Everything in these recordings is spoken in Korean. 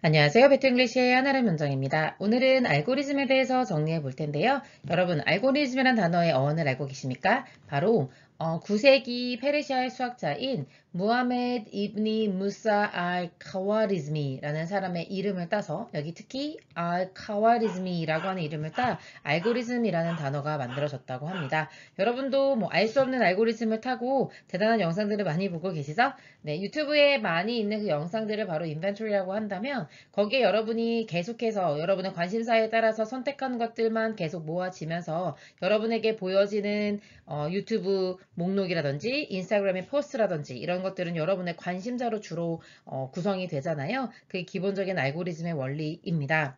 안녕하세요. 배틀글리시의 하나름 현정입니다. 오늘은 알고리즘에 대해서 정리해 볼 텐데요. 여러분 알고리즘이란 단어의 어원을 알고 계십니까? 바로 9세기 어, 페르시아의 수학자인 무하메드 이브니 무사 알 카와리즈미라는 사람의 이름을 따서 여기 특히 알 카와리즈미라고 하는 이름을 따 알고리즘이라는 단어가 만들어졌다고 합니다. 여러분도 뭐알수 없는 알고리즘을 타고 대단한 영상들을 많이 보고 계시죠? 네, 유튜브에 많이 있는 그 영상들을 바로 인벤토리라고 한다면 거기에 여러분이 계속해서 여러분의 관심사에 따라서 선택한 것들만 계속 모아지면서 여러분에게 보여지는 어, 유튜브 목록이라든지 인스타그램의 포스트라든지 이런 것들은 여러분의 관심사로 주로 어, 구성이 되잖아요. 그게 기본적인 알고리즘의 원리입니다.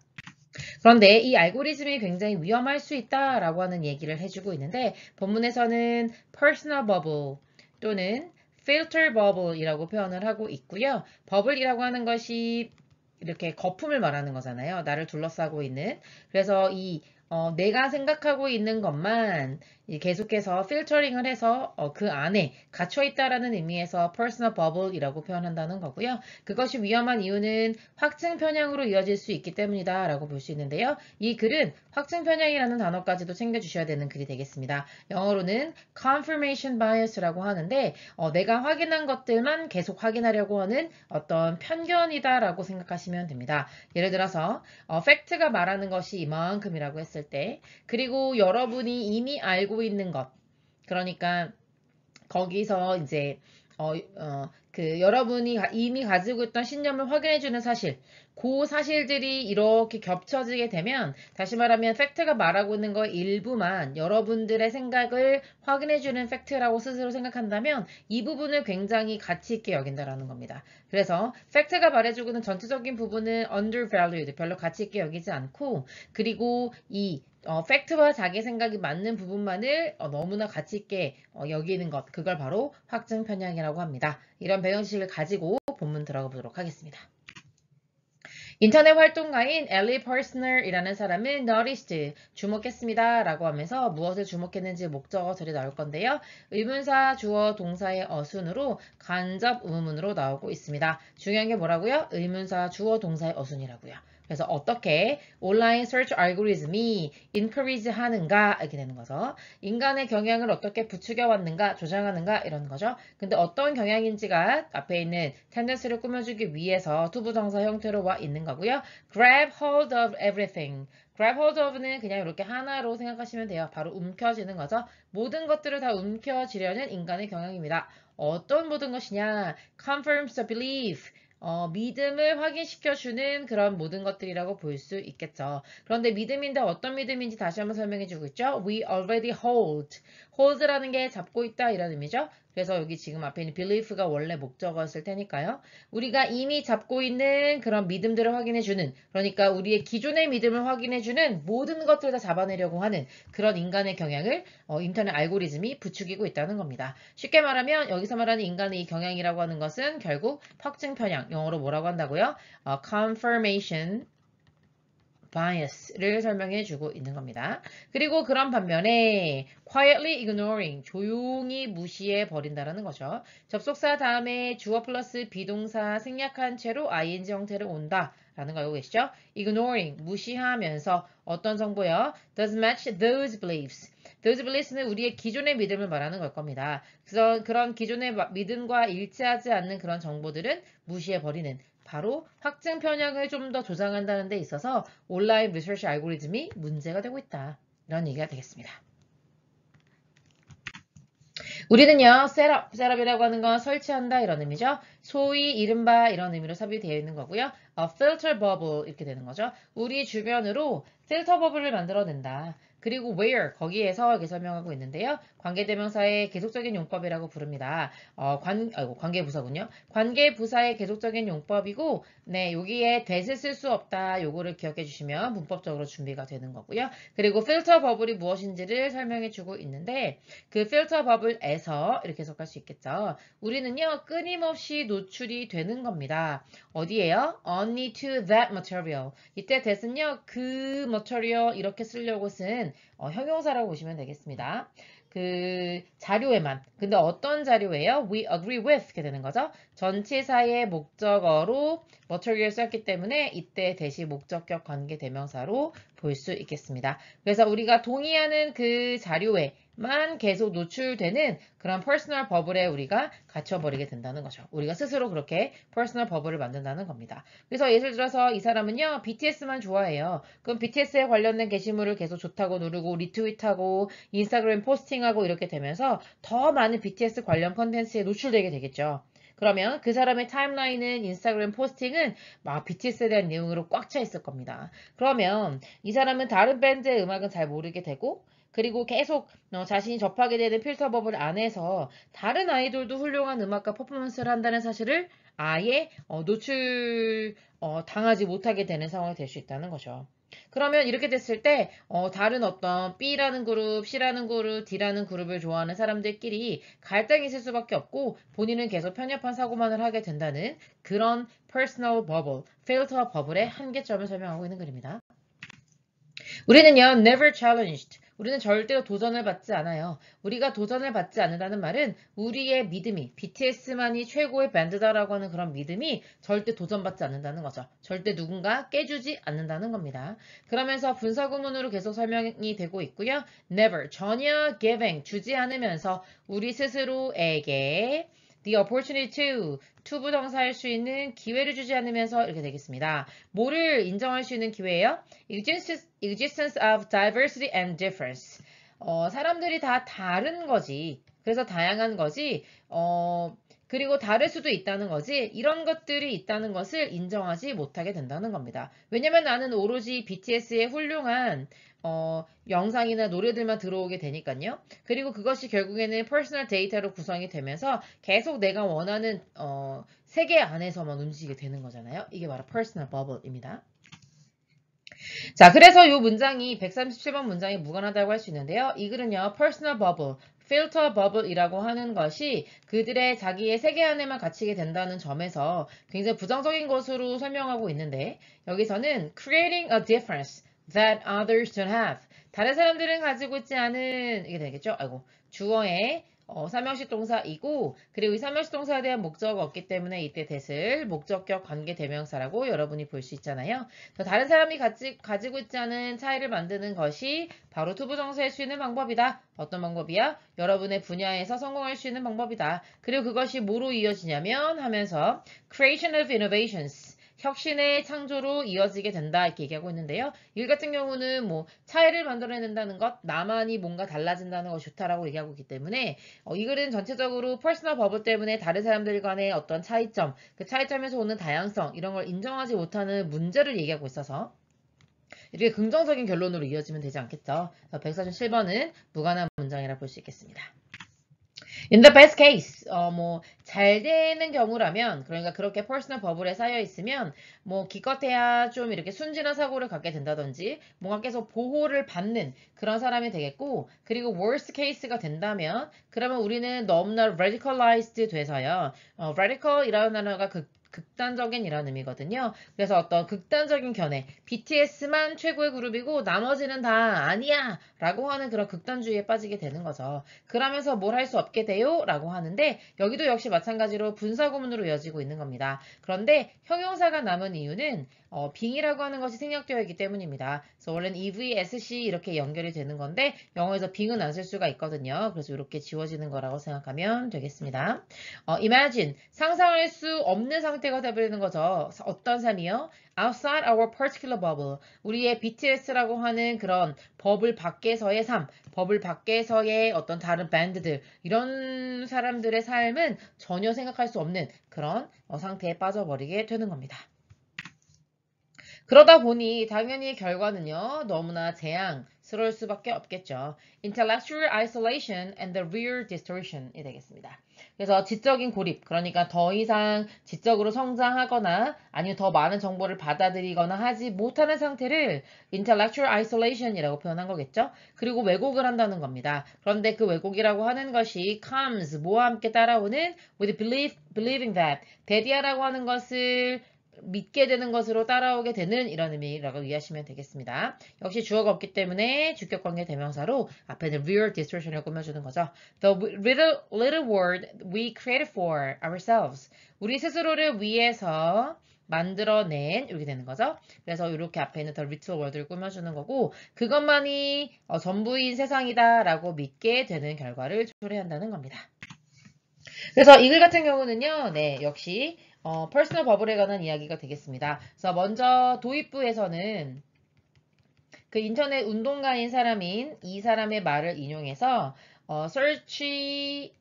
그런데 이 알고리즘이 굉장히 위험할 수 있다라고 하는 얘기를 해주고 있는데 본문에서는 personal bubble 또는 filter bubble이라고 표현을 하고 있고요. u l e 이라고 하는 것이 이렇게 거품을 말하는 거잖아요. 나를 둘러싸고 있는. 그래서 이 어, 내가 생각하고 있는 것만 계속해서 필터링을 해서 어, 그 안에 갇혀있다라는 의미에서 personal bubble이라고 표현한다는 거고요. 그것이 위험한 이유는 확증 편향으로 이어질 수 있기 때문이다 라고 볼 수 있는데요. 이 글은 확증 편향이라는 단어까지도 챙겨주셔야 되는 글이 되겠습니다. 영어로는 confirmation bias라고 하는데 어, 내가 확인한 것들만 계속 확인하려고 하는 어떤 편견이다 라고 생각하시면 됩니다. 예를 들어서 어, c t 가 말하는 것이 이만큼이라고 했을 봤을 때 그리고 여러분이 이미 알고 있는 것 그러니까 거기서 이제 어, 어, 그 여러분이 이미 가지고 있던 신념을 확인해주는 사실 그 사실들이 이렇게 겹쳐지게 되면 다시 말하면 팩트가 말하고 있는 거 일부만 여러분들의 생각을 확인해주는 팩트라고 스스로 생각한다면 이 부분을 굉장히 가치 있게 여긴다라는 겁니다. 그래서 팩트가 말해주고 있는 전체적인 부분은 undervalued, 별로 가치 있게 여기지 않고 그리고 이 어, 팩트와 자기 생각이 맞는 부분만을 어, 너무나 가치 있게 어, 여기는 것, 그걸 바로 확증 편향이라고 합니다. 이런 배경 식을 가지고 본문 들어가 보도록 하겠습니다. 인터넷 활동가인 엘리 퍼스널이라는 사람은 noticed, 주목했습니다 라고 하면서 무엇을 주목했는지 목적어들이 나올 건데요. 의문사 주어 동사의 어순으로 간접 의문으로 나오고 있습니다. 중요한 게 뭐라고요? 의문사 주어 동사의 어순이라고요. 그래서 어떻게 온라인 서치 알고리즘이 인크리 o u r 하는가 이렇게 되는 거죠. 인간의 경향을 어떻게 부추겨 왔는가 조장하는가 이런 거죠. 근데 어떤 경향인지가 앞에 있는 텐던스를 꾸며주기 위해서 투부 정사 형태로 와 있는 거고요. grab hold of everything grab hold of는 그냥 이렇게 하나로 생각하시면 돼요. 바로 움켜지는 거죠. 모든 것들을 다움켜지려는 인간의 경향입니다. 어떤 모든 것이냐 confirms the belief 어, 믿음을 확인시켜주는 그런 모든 것들이라고 볼 수 있겠죠. 그런데 믿음인데 어떤 믿음인지 다시 한번 설명해주고 있죠. We already hold. hold라는 게 잡고 있다 이런 의미죠. 그래서 여기 지금 앞에 있는 belief가 원래 목적어였을 테니까요. 우리가 이미 잡고 있는 그런 믿음들을 확인해주는 그러니까 우리의 기존의 믿음을 확인해주는 모든 것들을 다 잡아내려고 하는 그런 인간의 경향을 어, 인터넷 알고리즘이 부추기고 있다는 겁니다. 쉽게 말하면 여기서 말하는 인간의 이 경향이라고 하는 것은 결국 확증 편향 영어로 뭐라고 한다고요? 어, confirmation bias를 설명해 주고 있는 겁니다. 그리고 그런 반면에 quietly ignoring, 조용히 무시해 버린다라는 거죠. 접속사 다음에 주어 플러스 비동사 생략한 채로 ing 형태를 온다. 라는 거 알고 계시죠? ignoring, 무시하면서 어떤 정보요? does match those beliefs. those beliefs는 우리의 기존의 믿음을 말하는 걸 겁니다. 그래서 그런 기존의 믿음과 일치하지 않는 그런 정보들은 무시해버리는 바로 확증 편향을 좀 더 조장한다는 데 있어서 온라인 리서치 알고리즘이 문제가 되고 있다. 이런 얘기가 되겠습니다. 우리는요, 셋업, 셋업이라고 하는 건 설치한다 이런 의미죠. 소위 이른바 이런 의미로 삽입되어 있는 거고요. A filter bubble 이렇게 되는 거죠. 우리 주변으로 filter 필터 버블을 만들어낸다. 그리고 where 거기에서 이렇게 설명하고 있는데요. 관계대명사의 계속적인 용법이라고 부릅니다. 어, 관, 아이고, 관계부사군요. 관계부사의 계속적인 용법이고, 네, 여기에 대세 쓸 수 없다. 요거를 기억해 주시면 문법적으로 준비가 되는 거고요. 그리고 필터 버블이 무엇인지를 설명해 주고 있는데, 그 필터 버블에서 이렇게 해석할 수 있겠죠. 우리는요, 끊임없이 노출이 되는 겁니다. 어디에요? only to that material. 이때 대세는요그 material 이렇게 쓰려고 쓴 어, 형용사라고 보시면 되겠습니다. 그 자료에만 근데 어떤 자료예요? we agree with 이렇게 되는 거죠. 전치사의 목적어로 material 썼기 때문에 이때 대시 목적격 관계 대명사로 볼 수 있겠습니다. 그래서 우리가 동의하는 그 자료에 만 계속 노출되는 그런 퍼스널 버블에 우리가 갇혀버리게 된다는 거죠. 우리가 스스로 그렇게 퍼스널 버블을 만든다는 겁니다. 그래서 예를 들어서 이 사람은요. BTS만 좋아해요. 그럼 BTS에 관련된 게시물을 계속 좋다고 누르고 리트윗하고 인스타그램 포스팅하고 이렇게 되면서 더 많은 BTS 관련 컨텐츠에 노출되게 되겠죠. 그러면 그 사람의 타임라인은 인스타그램 포스팅은 막 BTS에 대한 내용으로 꽉 차 있을 겁니다. 그러면 이 사람은 다른 밴드의 음악은 잘 모르게 되고 그리고 계속 어, 자신이 접하게 되는 필터 버블 안에서 다른 아이돌도 훌륭한 음악과 퍼포먼스를 한다는 사실을 아예 어, 노출 어, 당하지 못하게 되는 상황이 될 수 있다는 거죠. 그러면 이렇게 됐을 때 어, 다른 어떤 B라는 그룹, C라는 그룹, D라는 그룹을 좋아하는 사람들끼리 갈등이 있을 수밖에 없고 본인은 계속 편협한 사고만을 하게 된다는 그런 personal bubble, filter b u b b l e 의 한계점을 설명하고 있는 글입니다. 우리는요, never challenged, 우리는 절대로 도전을 받지 않아요. 우리가 도전을 받지 않는다는 말은 우리의 믿음이 BTS만이 최고의 밴드다라고 하는 그런 믿음이 절대 도전받지 않는다는 거죠. 절대 누군가 깨주지 않는다는 겁니다. 그러면서 분사구문으로 계속 설명이 되고 있고요. never 전혀 giving 주지 않으면서 우리 스스로에게 the opportunity to to 부정사일 수 있는 기회를 주지 않으면서 이렇게 되겠습니다. 뭐를 인정할 수 있는 기회예요? existence, existence of diversity and difference. 어, 사람들이 다 다른 거지. 그래서 다양한 거지. 어, 그리고 다를 수도 있다는 거지 이런 것들이 있다는 것을 인정하지 못하게 된다는 겁니다. 왜냐면 나는 오로지 BTS의 훌륭한 어, 영상이나 노래들만 들어오게 되니까요. 그리고 그것이 결국에는 퍼스널 데이터로 구성이 되면서 계속 내가 원하는 어, 세계 안에서만 움직이게 되는 거잖아요. 이게 바로 퍼스널 버블입니다. 자, 그래서 이 문장이 137번 문장이 무관하다고 할 수 있는데요. 이 글은요, personal bubble, 필터 버블이라고 하는 것이 그들의 자기의 세계 안에만 갇히게 된다는 점에서 굉장히 부정적인 것으로 설명하고 있는데 여기서는 creating a difference that others don't have 다른 사람들은 가지고 있지 않은 이게 되겠죠? 아이고 주어에 어, 삼형식 동사이고 그리고 이 삼형식 동사에 대한 목적이 없기 때문에 이때 대을 목적격 관계 대명사라고 여러분이 볼 수 있잖아요. 다른 사람이 가지, 가지고 있지 않은 차이를 만드는 것이 바로 투부정서할 수 있는 방법이다. 어떤 방법이야? 여러분의 분야에서 성공할 수 있는 방법이다. 그리고 그것이 뭐로 이어지냐면 하면서 creation of innovations 혁신의 창조로 이어지게 된다 이렇게 얘기하고 있는데요. 일 같은 경우는 뭐 차이를 만들어낸다는 것, 나만이 뭔가 달라진다는 것이 좋다라고 얘기하고 있기 때문에 어, 이 글은 전체적으로 퍼스널 버블 때문에 다른 사람들 간의 어떤 차이점, 그 차이점에서 오는 다양성 이런 걸 인정하지 못하는 문제를 얘기하고 있어서 이렇게 긍정적인 결론으로 이어지면 되지 않겠죠. 147번은 무관한 문장이라 볼 수 있겠습니다. In the best case, 어, 뭐, 잘 되는 경우라면, 그러니까 그렇게 퍼스널 버블에 쌓여 있으면, 뭐, 기껏해야 좀 이렇게 순진한 사고를 갖게 된다든지, 뭔가 계속 보호를 받는 그런 사람이 되겠고, 그리고 worst case가 된다면, 그러면 우리는 너무나 radicalized 돼서요. 어, radical이라는 단어가 극, 극단적인이라는 의미거든요. 그래서 어떤 극단적인 견해, BTS만 최고의 그룹이고 나머지는 다 아니야 라고 하는 그런 극단주의에 빠지게 되는 거죠. 그러면서 뭘 할 수 없게 돼요 라고 하는데 여기도 역시 마찬가지로 분사구문으로 이어지고 있는 겁니다. 그런데 형용사가 남은 이유는 어, 빙이라고 하는 것이 생략되어 있기 때문입니다. 그래서 원래는 EVSC 이렇게 연결이 되는 건데 영어에서 빙은 안 쓸 수가 있거든요. 그래서 이렇게 지워지는 거라고 생각하면 되겠습니다. 어, imagine 상상할 수 없는 상태가 되버리는 거죠. 어떤 삶이요? outside our particular bubble 우리의 BTS라고 하는 그런 버블 밖에서의 삶, 버블 밖에서의 어떤 다른 밴드들 이런 사람들의 삶은 전혀 생각할 수 없는 그런 어, 상태에 빠져버리게 되는 겁니다. 그러다 보니 당연히 결과는요 너무나 재앙스러울 수밖에 없겠죠. Intellectual isolation and the real distortion이 되겠습니다. 그래서 지적인 고립, 그러니까 더 이상 지적으로 성장하거나 아니면 더 많은 정보를 받아들이거나 하지 못하는 상태를 intellectual isolation이라고 표현한 거겠죠. 그리고 왜곡을 한다는 겁니다. 그런데 그 왜곡이라고 하는 것이 comes, 뭐와 함께 따라오는 with belief, believing that, 대디아라고 하는 것을 믿게 되는 것으로 따라오게 되는 이런 의미라고 이해하시면 되겠습니다. 역시 주어가 없기 때문에 주격 관계 대명사로 앞에는 real distortion을 꾸며주는 거죠. The little, little world we created for ourselves. 우리 스스로를 위해서 만들어낸 이렇게 되는 거죠. 그래서 이렇게 앞에 있는 더 리틀 월드를 꾸며주는 거고 그것만이 어, 전부인 세상이다 라고 믿게 되는 결과를 초래한다는 겁니다. 그래서 이 글 같은 경우는요. 네, 역시 어, 퍼스널 버블에 관한 이야기가 되겠습니다. 그래서 먼저 도입부에서는 그 인터넷 운동가인 사람인 이 사람의 말을 인용해서 어, search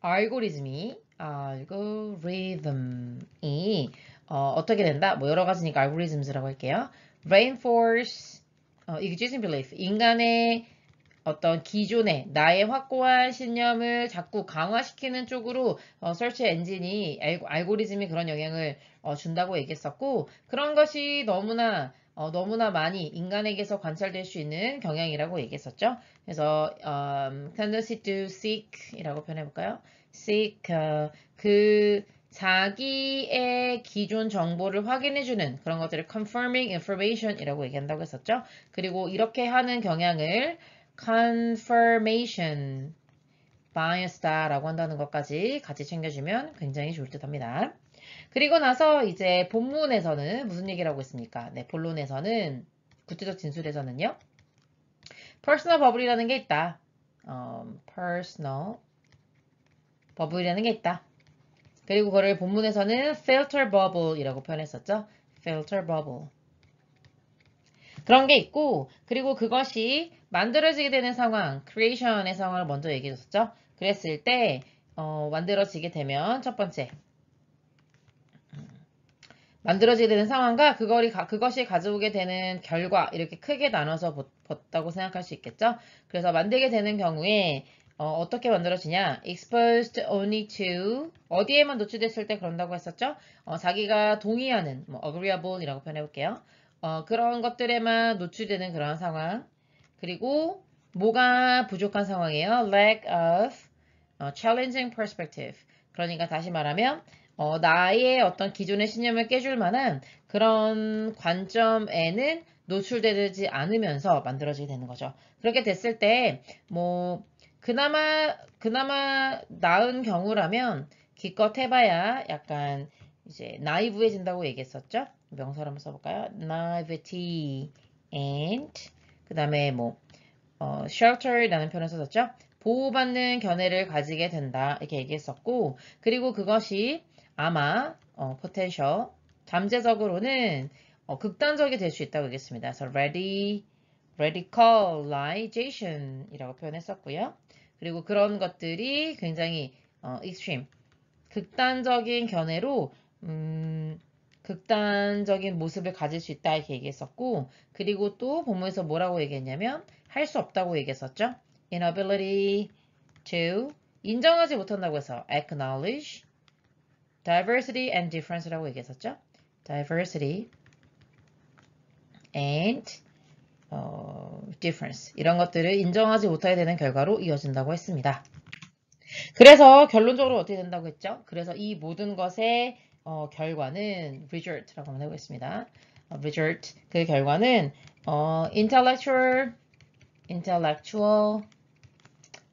알고리즘이 알고리즘이 어, 떻게 된다? 뭐 여러 가지니까 알고리즘이라고 할게요. reinforce 어, existing belief 인간의 어떤 기존의 나의 확고한 신념을 자꾸 강화시키는 쪽으로 어, 서치 엔진이 알고리즘이 그런 영향을 어, 준다고 얘기했었고 그런 것이 너무나 어, 너무나 많이 인간에게서 관찰될 수 있는 경향이라고 얘기했었죠. 그래서 um, tendency to seek이라고 표현해볼까요? seek u 어, 그 자기의 기존 정보를 확인해주는 그런 것들을 confirming information이라고 얘기한다고 했었죠. 그리고 이렇게 하는 경향을 confirmation, bias다라고 한다는 것까지 같이 챙겨주면 굉장히 좋을 듯 합니다. 그리고 나서 이제 본문에서는 무슨 얘기를 하고 있습니까? 네, 본론에서는 구체적 진술에서는요. personal bubble이라는 게 있다. 어, personal bubble이라는 게 있다. 그리고 그걸 본문에서는 filter bubble이라고 표현했었죠. filter bubble. 그런 게 있고 그리고 그것이 만들어지게 되는 상황, creation의 상황을 먼저 얘기해 줬었죠. 그랬을 때 어, 만들어지게 되면 첫 번째 만들어지게 되는 상황과 그거리, 그것이 가져오게 되는 결과 이렇게 크게 나눠서 봤다고 생각할 수 있겠죠. 그래서 만들게 되는 경우에 어, 떻게 만들어지냐 exposed only to 어디에만 노출됐을 때 그런다고 했었죠. 어, 자기가 동의하는 뭐, agreeable이라고 표현해 볼게요. 어, 그런 것들에만 노출되는 그런 상황 그리고 뭐가 부족한 상황이에요? lack of 어, challenging perspective 그러니까 다시 말하면 어, 나의 어떤 기존의 신념을 깨줄 만한 그런 관점에는 노출되지 않으면서 만들어지게 되는 거죠. 그렇게 됐을 때 뭐 그나마 그나마 나은 경우라면 기껏 해봐야 약간 이제 나이브해진다고 얘기했었죠? 명사를 한번 써볼까요? naivety and 그 다음에 뭐 어, shelter라는 표현을 썼었죠? 보호받는 견해를 가지게 된다 이렇게 얘기했었고 그리고 그것이 아마 어, potential 잠재적으로는 어, 극단적이 될 수 있다고 얘기했습니다. 그래서 ready, radicalization이라고 표현했었고요. 그리고 그런 것들이 굉장히 어, extreme, 극단적인 견해로 음, 극단적인 모습을 가질 수 있다 이렇게 얘기했었고 그리고 또 본문에서 뭐라고 얘기했냐면 할 수 없다고 얘기했었죠. inability to 인정하지 못한다고 해서 acknowledge diversity and difference라고 얘기했었죠. diversity and 어, difference 이런 것들을 인정하지 못하게 되는 결과로 이어진다고 했습니다. 그래서 결론적으로 어떻게 된다고 했죠? 그래서 이 모든 것에 어, 결과는 result라고 한번 해보겠습니다. 어, result 그 결과는 어, intellectual intellectual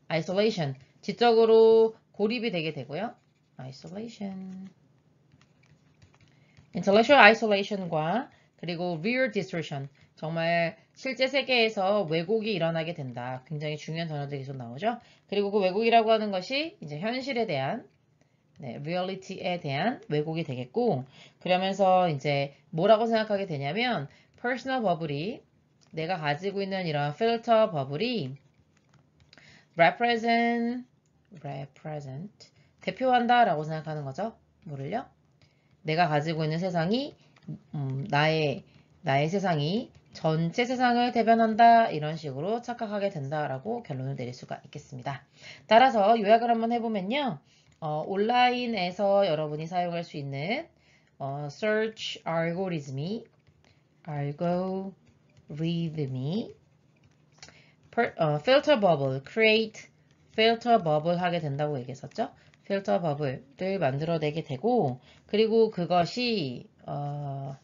isolation 지적으로 고립이 되게 되고요. isolation intellectual isolation과 그리고 real distortion 정말 실제 세계에서 왜곡이 일어나게 된다. 굉장히 중요한 단어들이 계속 나오죠. 그리고 그 왜곡이라고 하는 것이 이제 현실에 대한 네, reality에 대한 왜곡이 되겠고 그러면서 이제 뭐라고 생각하게 되냐면 personal 버블이 내가 가지고 있는 이런 필터 l 블이 represent represent 대표한다 라고 생각하는 거죠. 뭐를요? 내가 가지고 있는 세상이 음, 나의 나의 세상이 전체 세상을 대변한다 이런 식으로 착각하게 된다라고 결론을 내릴 수가 있겠습니다. 따라서 요약을 한번 해보면요. 어, 온라인에서 여러분이 사용할 수 있는 어, search 알고리즘이 알고리즘이 per, 어, filter bubble, create filter bubble 하게 된다고 얘기했었죠. filter bubble를 만들어내게 되고 그리고 그것이 어,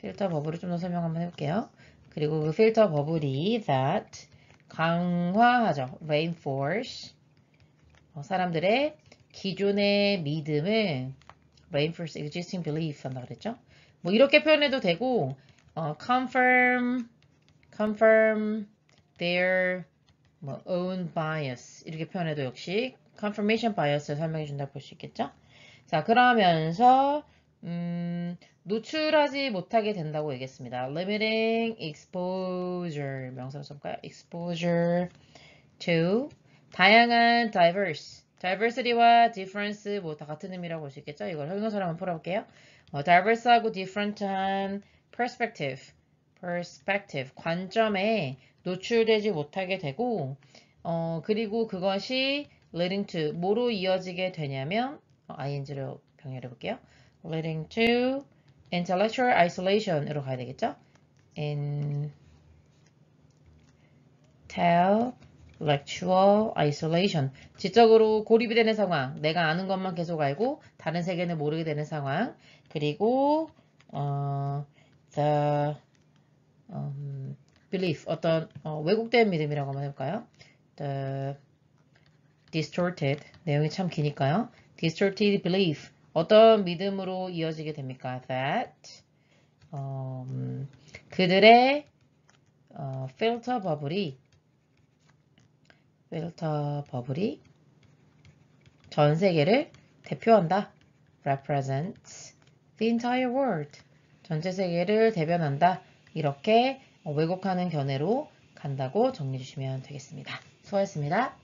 b b l e 을좀 더 설명 한번 해볼게요. 그리고 그 b b l e 이 that 강화하죠. reinforce 어, 사람들의 기존의 믿음을 reinforce existing belief 한다 그랬죠? 뭐 이렇게 표현해도 되고 어, confirm, confirm their 뭐, own bias 이렇게 표현해도 역시 confirmation bias를 설명해 준다 고볼 수 있겠죠? 자 그러면서 음, 노출하지 못하게 된다고 얘기했습니다. limiting exposure 명사로 써볼까요? exposure to 다양한 diverse diversity와 difference 뭐 다 같은 의미라고 볼 수 있겠죠? 이걸 형용사로 한번 풀어볼게요. 어, diverse하고 different한 perspective, perspective 관점에 노출되지 못하게 되고 어, 그리고 그것이 leading to 뭐로 이어지게 되냐면 어, ing로 병렬해 볼게요. leading to intellectual isolation으로 가야 되겠죠? intel lecturer isolation. 지적으로 고립이 되는 상황. 내가 아는 것만 계속 알고 다른 세계는 모르게 되는 상황. 그리고 어, the um, belief 어떤 어, 왜곡된 믿음이라고 한번 해볼까요? The distorted 내용이 참 기니까요. Distorted belief 어떤 믿음으로 이어지게 됩니까? That 어, 음, 그들의 어, b b l e 이 필터 버블이 전 세계를 대표한다. represents the entire world. 전체 세계를 대변한다. 이렇게 어, 왜곡하는 견해로 간다고 정리해 주시면 되겠습니다. 수고하셨습니다.